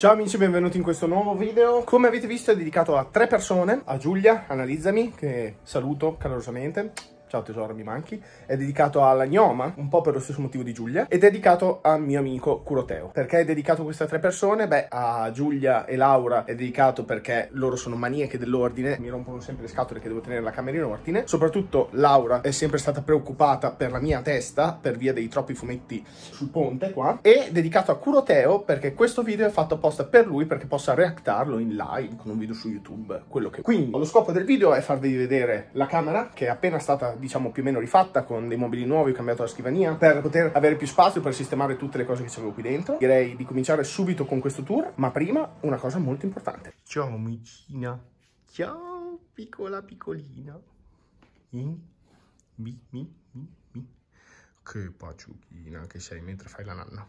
Ciao amici, benvenuti in questo nuovo video. Come avete visto è dedicato a tre persone, a Giulia, analizzami, che saluto calorosamente, ciao tesoro mi manchi, è dedicato alla gnoma, un po' per lo stesso motivo di Giulia, ed è dedicato a mio amico Curoteo. Perché è dedicato a queste tre persone? Beh, a Giulia e Laura è dedicato perché loro sono maniache dell'ordine, mi rompono sempre le scatole che devo tenere la camera in ordine, soprattutto Laura è sempre stata preoccupata per la mia testa, per via dei troppi fumetti sul ponte qua, e dedicato a Curoteo perché questo video è fatto apposta per lui perché possa reactarlo in live con un video su YouTube, quello che... Quindi lo scopo del video è farvi vedere la camera che è appena stata diciamo più o meno rifatta con dei mobili nuovi, ho cambiato la scrivania per poter avere più spazio per sistemare tutte le cose che avevo qui dentro. Direi di cominciare subito con questo tour, ma prima una cosa molto importante. Ciao amicina, ciao piccola piccolina. In, mi, mi, mi, mi. Che paciuchina che sei mentre fai la nanna.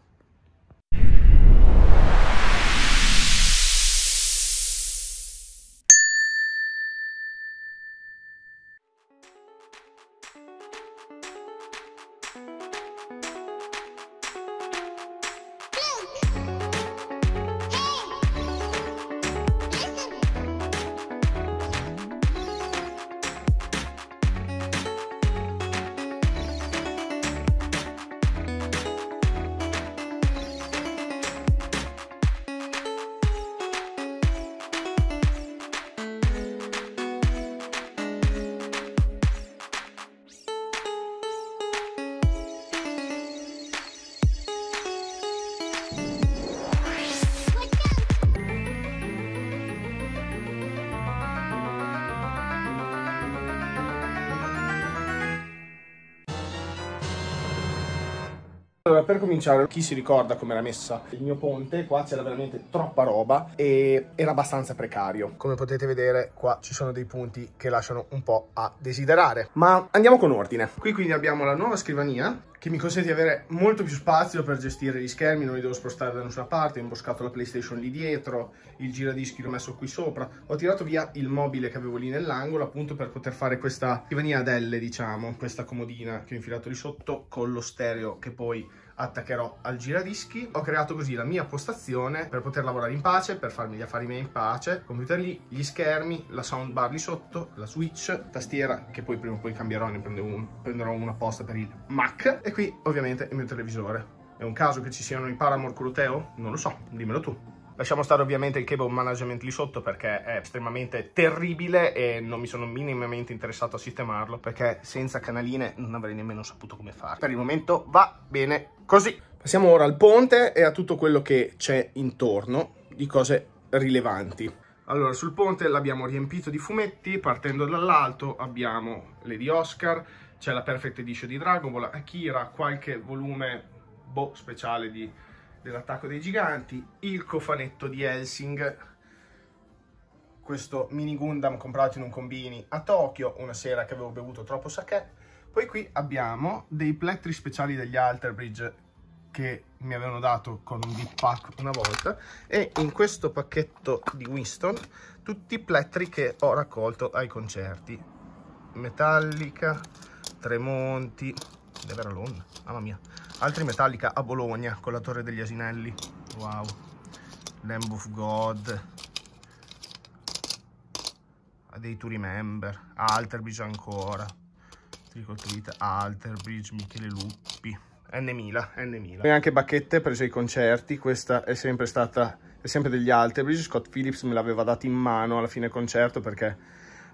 per cominciare, chi si ricorda come era messa il mio ponte? Qua c'era veramente troppa roba e era abbastanza precario. Come potete vedere, qua ci sono dei punti che lasciano un po' a desiderare. Ma andiamo con ordine. Qui quindi abbiamo la nuova scrivania che mi consente di avere molto più spazio per gestire gli schermi, non li devo spostare da nessuna parte, ho imboscato la PlayStation lì dietro, il giradischi l'ho messo qui sopra, ho tirato via il mobile che avevo lì nell'angolo appunto per poter fare questa scrivania ad L, diciamo, questa comodina che ho infilato lì sotto con lo stereo che poi attaccherò al giradischi. Ho creato così la mia postazione per poter lavorare in pace, per farmi gli affari miei in pace, computer lì, gli schermi, la soundbar lì sotto, la switch, tastiera che poi prima o poi cambierò, ne prenderò, prenderò una apposta per il Mac e qui ovviamente il mio televisore. È un caso che ci siano i Paramore Curuteo? Non lo so, dimmelo tu. Lasciamo stare ovviamente il cable management lì sotto perché è estremamente terribile e non mi sono minimamente interessato a sistemarlo perché senza canaline non avrei nemmeno saputo come fare. Per il momento va bene così. Passiamo ora al ponte e a tutto quello che c'è intorno di cose rilevanti. Allora, sul ponte l'abbiamo riempito di fumetti, partendo dall'alto abbiamo Lady Oscar, c'è la Perfect Edition di Dragon Ball, Akira, qualche volume boh, speciale di, dell'Attacco dei Giganti, il cofanetto di Helsing, questo mini Gundam comprato in un combini a Tokyo, una sera che avevo bevuto troppo sake. Poi qui abbiamo dei plettri speciali degli Alterbridge che mi avevano dato con un deep pack una volta e in questo pacchetto di Winston tutti i plettri che ho raccolto ai concerti. Metallica, Tremonti, De Londra, mamma mia. Altri Metallica a Bologna con la Torre degli Asinelli. Wow. Lamb of God. A dei To Remember. Alterbridge ancora. Tricoltuita, Alterbridge, Michele Luppi. N1000, N1000. E anche bacchette prese ai concerti. Questa è sempre stata, è sempre degli Alterbridge. Scott Phillips me l'aveva data in mano alla fine concerto perché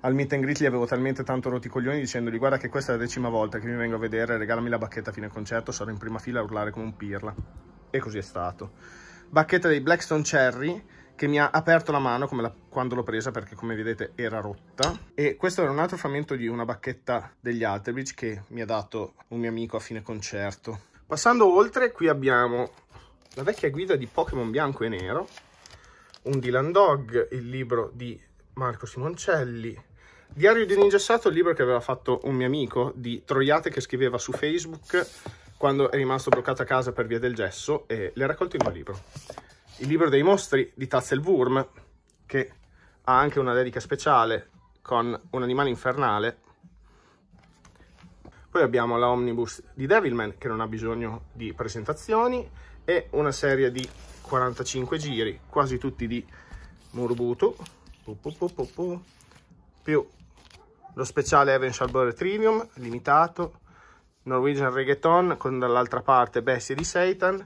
al meet and greet gli avevo talmente tanto rotti i coglioni dicendogli guarda che questa è la decima volta che mi vengo a vedere, regalami la bacchetta a fine concerto, sarò in prima fila a urlare come un pirla. E così è stato. Bacchetta dei Blackstone Cherry che mi ha aperto la mano la, quando l'ho presa perché come vedete era rotta e questo era un altro frammento di una bacchetta degli Alterbridge che mi ha dato un mio amico a fine concerto. Passando oltre qui abbiamo la vecchia guida di Pokémon bianco e nero, un Dylan Dog, il libro di Marco Simoncelli. Diario di un ingessato, il libro che aveva fatto un mio amico di Troiate che scriveva su Facebook quando è rimasto bloccato a casa per via del gesso e le ha raccolte in un libro. Il libro dei mostri di Tazelwurm, che ha anche una dedica speciale con un animale infernale. Poi abbiamo la Omnibus di Devilman, che non ha bisogno di presentazioni, e una serie di 45 giri, quasi tutti di Murubutu, pu, pu, pu, più lo speciale Evans Arbor Trivium limitato Norwegian Reggaeton con dall'altra parte Bessie di Satan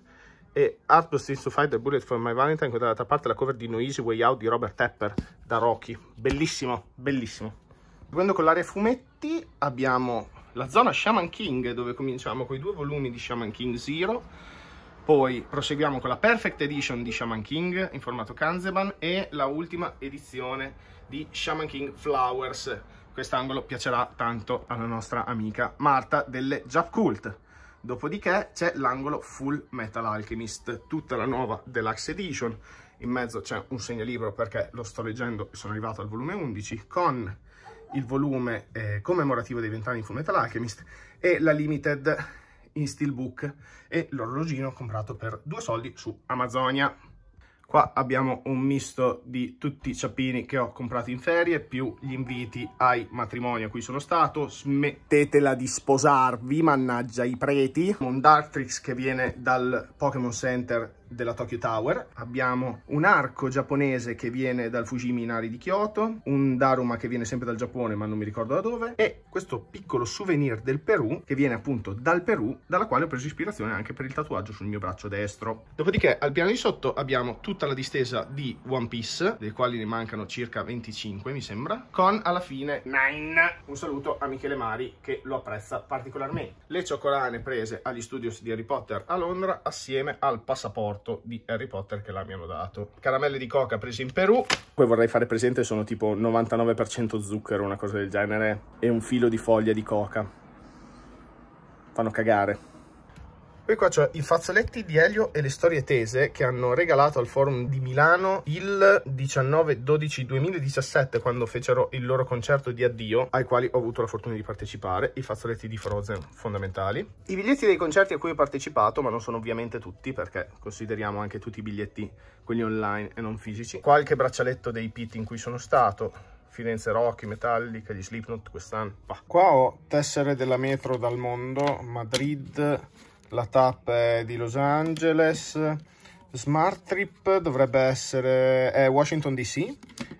e Art Busting to Fight the Bullet for My Valentine con dall'altra parte la cover di No Easy Way Out di Robert Tepper da Rocky bellissimo, bellissimo seguendo con l'area fumetti abbiamo la zona Shaman King dove cominciamo con i due volumi di Shaman King Zero poi proseguiamo con la Perfect Edition di Shaman King in formato Kanzeban e la ultima edizione di Shaman King Flowers. Quest'angolo piacerà tanto alla nostra amica Marta delle Jap Cult. Dopodiché c'è l'angolo Full Metal Alchemist, tutta la nuova Deluxe Edition. In mezzo c'è un segnalibro perché lo sto leggendo e sono arrivato al volume 11 con il volume eh, commemorativo dei vent'anni di Full Metal Alchemist e la Limited in steelbook e l'orologino comprato per due soldi su Amazonia. Qua abbiamo un misto di tutti i ciappini che ho comprato in ferie, più gli inviti ai matrimoni a cui sono stato. Smettetela di sposarvi, mannaggia i preti. Un Dartrix che viene dal Pokémon Center della Tokyo Tower. Abbiamo un arco giapponese che viene dal Fujimi Inari di Kyoto, un Daruma che viene sempre dal Giappone ma non mi ricordo da dove, e questo piccolo souvenir del Perù che viene appunto dal Perù, dalla quale ho preso ispirazione anche per il tatuaggio sul mio braccio destro. Dopodiché al piano di sotto abbiamo tutta la distesa di One Piece, dei quali ne mancano circa 25 mi sembra, con alla fine Nine. Un saluto a Michele Mari che lo apprezza particolarmente. Le cioccolane prese agli studios di Harry Potter a Londra assieme al passaporto foto di Harry Potter che la mi hanno dato. Caramelle di coca prese in Perù. Poi vorrei fare presente sono tipo 99% zucchero, una cosa del genere, e un filo di foglia di coca. Fanno cagare. Poi qua c'ho i fazzoletti di Elio e le storie tese che hanno regalato al forum di Milano il 19-12-2017 quando fecero il loro concerto di addio ai quali ho avuto la fortuna di partecipare, i fazzoletti di Frozen fondamentali. I biglietti dei concerti a cui ho partecipato, ma non sono ovviamente tutti perché consideriamo anche tutti i biglietti quelli online e non fisici. Qualche braccialetto dei pit in cui sono stato, Firenze Rocky, Metallica, gli Slipknot quest'anno. Qua ho tessere della metro dal mondo, Madrid, la TAP è di Los Angeles, Smart Trip dovrebbe essere Washington DC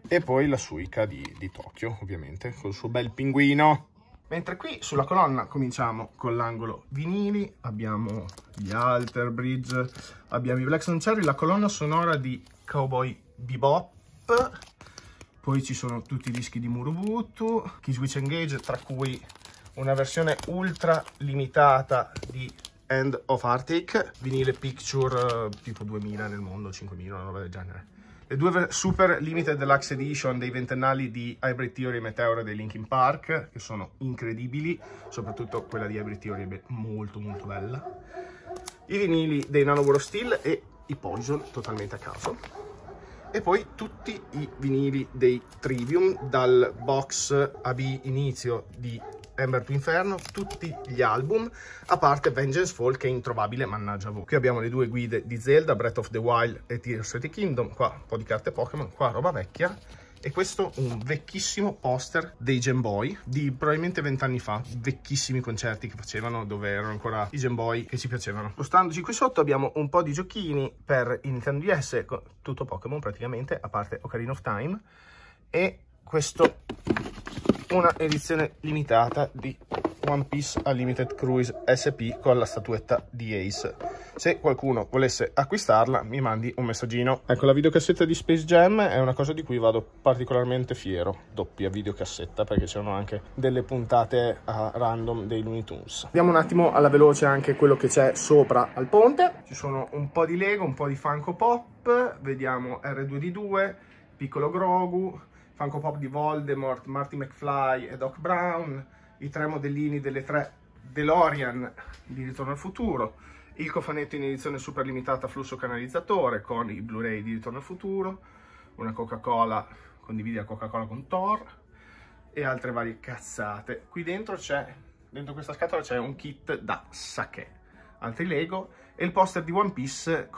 e poi la Suica di, di Tokyo ovviamente col suo bel pinguino. Mentre qui sulla colonna cominciamo con l'angolo vinili, abbiamo gli Alter Bridge, abbiamo i Black Sun Cherry, la colonna sonora di Cowboy Bebop, poi ci sono tutti i dischi di Murubutu, Kiss Witch Engage, tra cui una versione ultra limitata di End of Arctic, vinile picture eh, tipo 2000 nel mondo, 5000, una roba del genere. Le due super limited deluxe edition dei ventennali di Hybrid Theory e Meteora dei Linkin Park, che sono incredibili, soprattutto quella di Hybrid Theory è molto molto bella. I vinili dei Nano War of Steel e i Poison, totalmente a caso e poi tutti i vinili dei Trivium dal box AB inizio di Ember to Inferno, tutti gli album, a parte Vengeance Fall che è introvabile, mannaggia voi. Qui abbiamo le due guide di Zelda, Breath of the Wild e Tears of the Kingdom, qua un po' di carte Pokémon, qua roba vecchia e questo un vecchissimo poster dei Game Boy di probabilmente vent'anni fa vecchissimi concerti che facevano dove erano ancora i Game Boy che ci piacevano spostandoci qui sotto abbiamo un po' di giochini per Nintendo DS tutto Pokémon praticamente a parte Ocarina of Time e questo una edizione limitata di One Piece Unlimited Cruise SP con la statuetta di Ace. Se qualcuno volesse acquistarla mi mandi un messaggino. Ecco la videocassetta di Space Jam è una cosa di cui vado particolarmente fiero, doppia videocassetta perché c'erano anche delle puntate a random dei Looney Tunes. Vediamo un attimo alla veloce anche quello che c'è sopra al ponte, ci sono un po' di Lego, un po' di Funko Pop, vediamo R2D2, Piccolo Grogu, Funko Pop di Voldemort, Marty McFly e Doc Brown, i tre modellini delle tre DeLorean di Ritorno al Futuro, il cofanetto in edizione super limitata flusso canalizzatore con i Blu-ray di Ritorno al Futuro, una Coca-Cola, condividi la Coca-Cola con Thor e altre varie cazzate. Qui dentro c'è, dentro questa scatola c'è un kit da sake altri Lego e il poster di One Piece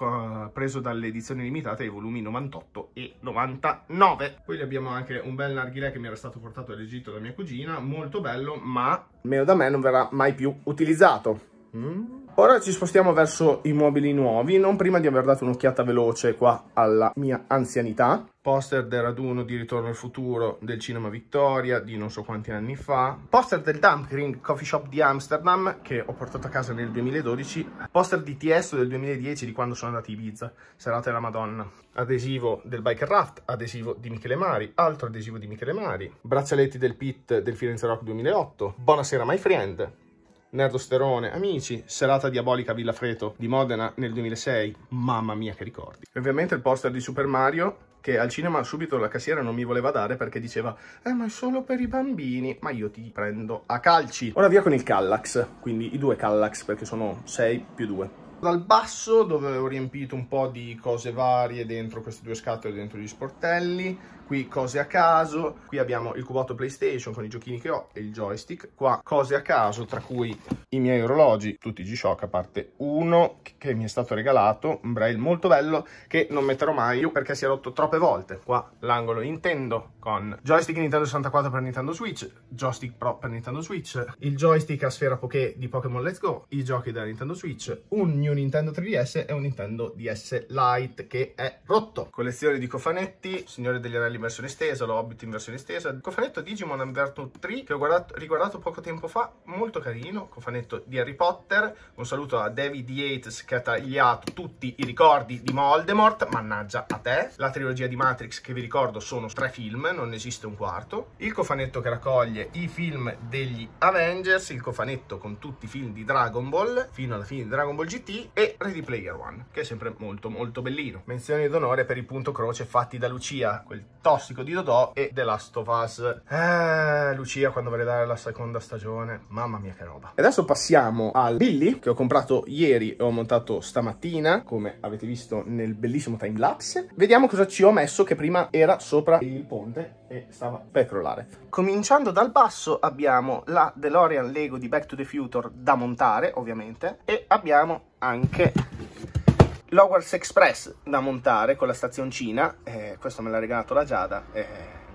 preso dalle edizioni limitate ai volumi 98 e 99. Poi abbiamo anche un bel narghilè che mi era stato portato all'Egitto da mia cugina, molto bello, ma meno da me non verrà mai più utilizzato. Mm. Ora ci spostiamo verso i mobili nuovi, non prima di aver dato un'occhiata veloce qua alla mia anzianità. Poster del raduno di Ritorno al futuro del Cinema Vittoria di non so quanti anni fa. Poster del Dumpling Coffee Shop di Amsterdam che ho portato a casa nel 2012. Poster di Tiesto del 2010 di quando sono andati a Ibiza, serata della Madonna. Adesivo del Biker Raft, adesivo di Michele Mari, altro adesivo di Michele Mari. Braccialetti del Pit del Firenze Rock 2008. Buonasera my friend. Nerdosterone, Amici, Serata Diabolica Villa Freto di Modena nel 2006, mamma mia che ricordi. E ovviamente il poster di Super Mario che al cinema subito la cassiera non mi voleva dare perché diceva eh ma è solo per i bambini ma io ti prendo a calci ora via con il Kallax quindi i due Kallax perché sono 6 più 2 dal basso dove ho riempito un po' di cose varie dentro queste due scatole, dentro gli sportelli, qui cose a caso, qui abbiamo il cubotto PlayStation con i giochini che ho e il joystick, qua cose a caso tra cui i miei orologi, tutti G-Shock a parte uno che mi è stato regalato, un braille molto bello che non metterò mai perché si è rotto troppe volte, qua l'angolo Nintendo con joystick Nintendo 64 per Nintendo Switch, joystick Pro per Nintendo Switch, il joystick a sfera poké di Pokémon Let's Go, i giochi della Nintendo Switch, un new mio Nintendo 3DS è un Nintendo DS Lite che è rotto. Collezione di cofanetti, Signore degli Anelli in versione estesa, lo Hobbit in versione estesa, cofanetto Digimon Adventure 3 che ho guardato, riguardato poco tempo fa, molto carino, cofanetto di Harry Potter, un saluto a David Yates che ha tagliato tutti i ricordi di Voldemort, mannaggia a te, la trilogia di Matrix che vi ricordo sono tre film, non esiste un quarto, il cofanetto che raccoglie i film degli Avengers, il cofanetto con tutti i film di Dragon Ball, fino alla fine di Dragon Ball GT, e Ready Player One, che è sempre molto molto bellino. Menzioni d'onore per il punto croce fatti da Lucia, quel tossico di Dodò e The Last of Us. Eh, Lucia quando vedrai la seconda stagione, mamma mia che roba. E adesso passiamo al Billy che ho comprato ieri e ho montato stamattina, come avete visto nel bellissimo timelapse. Vediamo cosa ci ho messo che prima era sopra il ponte e stava per crollare. Cominciando dal basso abbiamo la DeLorean Lego di Back to the Future da montare, ovviamente, e abbiamo anche l'Hogwarts Express da montare con la stazioncina, eh, questo me l'ha regalato la Giada, eh,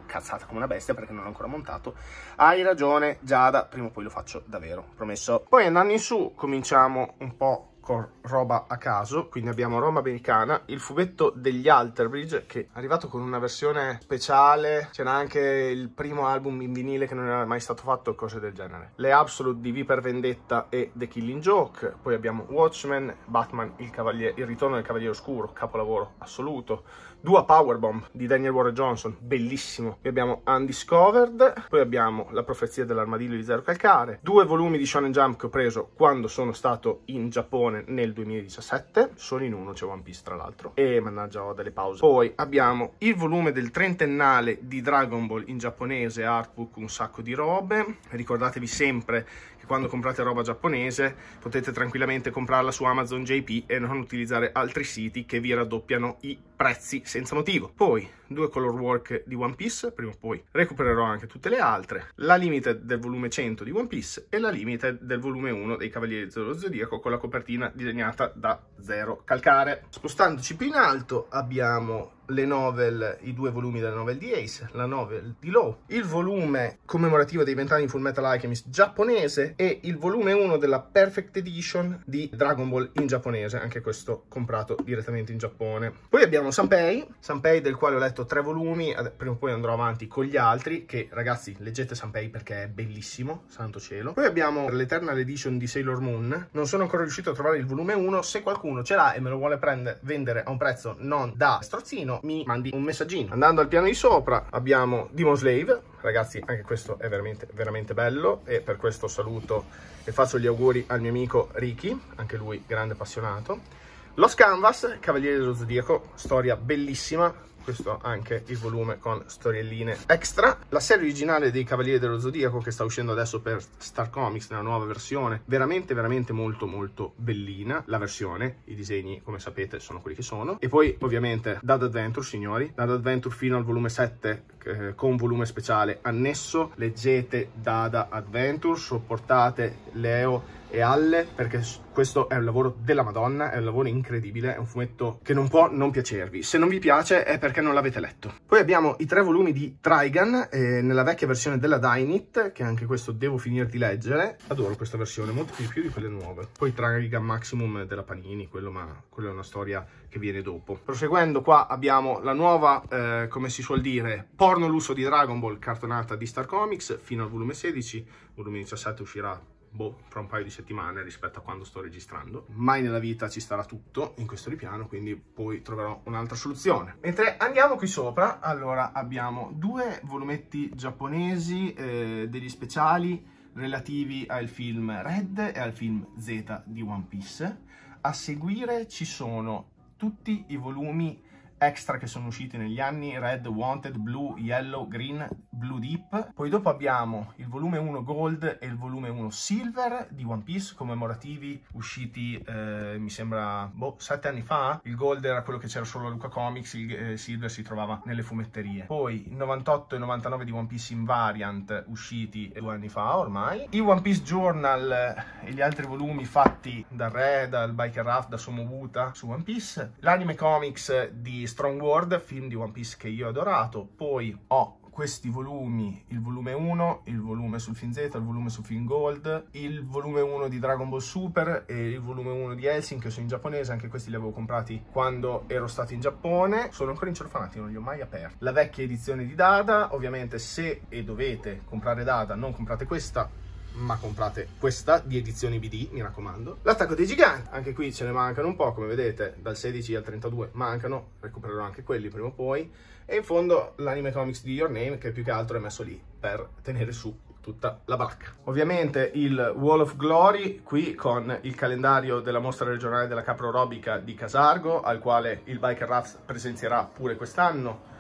incazzata come una bestia perché non l'ho ancora montato. Hai ragione Giada, prima o poi lo faccio davvero, promesso. Poi andando in su cominciamo un po' con roba a caso, quindi abbiamo roba americana, il fumetto degli Alterbridge che è arrivato con una versione speciale, c'era anche il primo album in vinile che non era mai stato fatto, cose del genere. Le Absolute di V per Vendetta e The Killing Joke, poi abbiamo Watchmen, Batman, il, il ritorno del Cavaliere Oscuro, capolavoro assoluto, Dua Powerbomb di Daniel Warren Johnson, bellissimo. Poi abbiamo Undiscovered, poi abbiamo La profezia dell'armadillo di Zero Calcare, due volumi di Shonen Jump che ho preso quando sono stato in Giappone nel 2017, sono in uno, c'è One Piece tra l'altro, e mannaggia ho delle pause. Poi abbiamo il volume del trentennale di Dragon Ball in giapponese, artbook, un sacco di robe. Ricordatevi sempre che quando comprate roba giapponese potete tranquillamente comprarla su Amazon JP e non utilizzare altri siti che vi raddoppiano i prezzi senza motivo. Poi due color work di One Piece, prima o poi recupererò anche tutte le altre, la limited del volume 100 di One Piece e la limited del volume 1 dei Cavalieri dello Zodiaco con la copertina disegnata da Zero Calcare. Spostandoci più in alto abbiamo le novel, i due volumi della novel di Ace, la novel di Low, il volume commemorativo dei vent'anni di Full Metal Alchemist giapponese e il volume 1 della Perfect Edition di Dragon Ball in giapponese, anche questo comprato direttamente in Giappone. Poi abbiamo abbiamo Sanpei, Sanpei del quale ho letto tre volumi, prima o poi andrò avanti con gli altri, che ragazzi leggete Sanpei perché è bellissimo, santo cielo. Poi abbiamo l'Eternal Edition di Sailor Moon, non sono ancora riuscito a trovare il volume 1, se qualcuno ce l'ha e me lo vuole prendere, vendere a un prezzo non da strozzino, mi mandi un messaggino. Andando al piano di sopra abbiamo Demon Slave, ragazzi anche questo è veramente veramente bello e per questo saluto e faccio gli auguri al mio amico Ricky, anche lui grande appassionato. Los Canvas, Cavaliere dello Zodiaco, storia bellissima, questo anche il volume con storielline extra. La serie originale dei Cavalieri dello Zodiaco che sta uscendo adesso per Star Comics nella nuova versione, veramente veramente molto molto bellina la versione, i disegni come sapete sono quelli che sono. E poi ovviamente Dad Adventure signori, Dad Adventure fino al volume 7 eh, con volume speciale annesso, leggete Dada Adventure, sopportate Leo e alle perché questo è un lavoro della madonna, è un lavoro incredibile, è un fumetto che non può non piacervi. Se non vi piace è perché non l'avete letto. Poi abbiamo i tre volumi di Trigun eh, nella vecchia versione della Dynit, che anche questo devo finire di leggere. Adoro questa versione, molto più, più di quelle nuove. Poi Trigun Maximum della Panini, quello, ma quella è una storia che viene dopo. Proseguendo qua abbiamo la nuova, eh, come si suol dire, porno lusso di Dragon Ball cartonata di Star Comics fino al volume 16, volume 17 uscirà boh, fra un paio di settimane rispetto a quando sto registrando. Mai nella vita ci starà tutto in questo ripiano, quindi poi troverò un'altra soluzione. Mentre andiamo qui sopra, allora abbiamo due volumetti giapponesi, eh, degli speciali relativi al film Red e al film Z di One Piece. A seguire ci sono tutti i volumi extra che sono usciti negli anni, Red, Wanted, Blue, Yellow, Green, Blue Deep. Poi dopo abbiamo il volume 1 Gold e il volume 1 Silver di One Piece, commemorativi usciti, eh, mi sembra, boh, sette anni fa. Il Gold era quello che c'era solo a Luca Comics, il eh, Silver si trovava nelle fumetterie. Poi il 98 e 99 di One Piece in Variant, usciti due anni fa ormai. I One Piece Journal e gli altri volumi fatti dal Re, dal Biker Raft, da Somobuta su One Piece. L'anime comics di Strong World, film di One Piece che io ho adorato, poi ho questi volumi, il volume 1, il volume sul Fin Z, il volume su Fin Gold, il volume 1 di Dragon Ball Super e il volume 1 di Helsing che sono in giapponese, anche questi li avevo comprati quando ero stato in Giappone, sono ancora in incerfanati, non li ho mai aperti. La vecchia edizione di Dada, ovviamente se e dovete comprare Dada non comprate questa ma comprate questa di edizioni BD, mi raccomando. L'attacco dei giganti, anche qui ce ne mancano un po', come vedete, dal 16 al 32 mancano, recupererò anche quelli prima o poi. E in fondo l'anime comics di Your Name, che più che altro è messo lì per tenere su tutta la baracca. Ovviamente il Wall of Glory qui con il calendario della mostra regionale della capro aerobica di Casargo al quale il Biker Rats presenzierà pure quest'anno.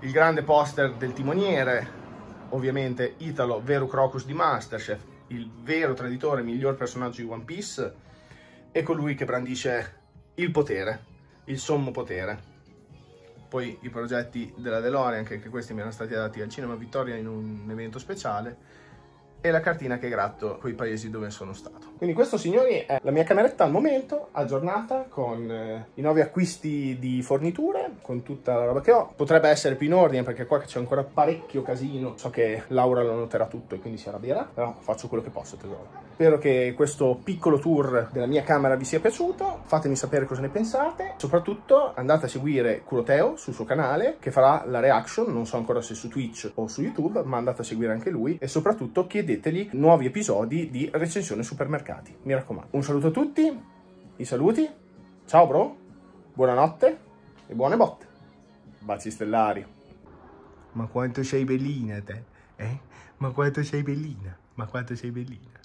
Il grande poster del timoniere, ovviamente Italo, vero Crocus di Masterchef, il vero traditore, miglior personaggio di One Piece, è colui che brandisce il potere, il sommo potere. Poi i progetti della DeLorean, anche questi mi erano stati dati al cinema Vittoria in un evento speciale, e la cartina che gratto quei paesi dove sono stato. Quindi questo signori è la mia cameretta al momento, aggiornata con eh, i nuovi acquisti di forniture, con tutta la roba che ho. Potrebbe essere più in ordine perché qua c'è ancora parecchio casino. So che Laura lo noterà tutto e quindi si arrabbierà, però faccio quello che posso tesoro. Spero che questo piccolo tour della mia camera vi sia piaciuto, fatemi sapere cosa ne pensate. Soprattutto andate a seguire Curoteo sul suo canale che farà la reaction, non so ancora se su Twitch o su YouTube, ma andate a seguire anche lui e soprattutto chiedete vedeteli nuovi episodi di recensione supermercati, mi raccomando. Un saluto a tutti, i saluti, ciao bro, buonanotte e buone botte. Baci stellari. Ma quanto sei bellina te, eh? Ma quanto sei bellina, ma quanto sei bellina.